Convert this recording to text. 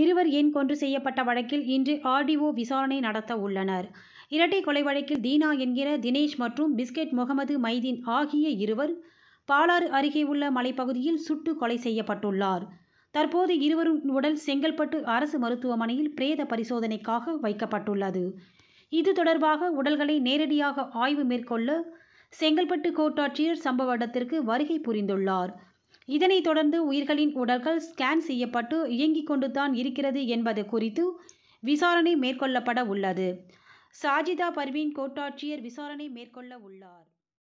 இருவர் ஏன் கொன்று செய்யப்பட்ட வழக்கில் இன்று ஆர்டிஓ விசாரணை நடத்த உள்ளனர் இரட்டை கொலை வழக்கில் தீனா என்கிற தினேஷ் மற்றும் பிஸ்கெட் முகமது மைதீன் ஆகிய இருவர் பாலாறு அருகே உள்ள மலைப்பகுதியில் சுட்டு கொலை செய்யப்பட்டுள்ளார் தற்போது இருவரும் உடல் செங்கல்பட்டு அரசு மருத்துவமனையில் பிரேத பரிசோதனைக்காக வைக்கப்பட்டுள்ளது இது தொடர்பாக உடல்களை நேரடியாக ஆய்வு மேற்கொள்ள செங்கல்பட்டு கோட்டாட்சியர் சம்பவ இடத்திற்கு வருகை புரிந்துள்ளார் இதனைத் தொடர்ந்து உயிர்களின் உடல்கள் ஸ்கேன் செய்யப்பட்டு இயங்கிக் கொண்டுதான் இருக்கிறது என்பது குறித்து விசாரணை மேற்கொள்ளப்பட உள்ளது சாஜிதா பர்வீன் கோட்டாட்சியர் விசாரணை மேற்கொள்ள உள்ளார்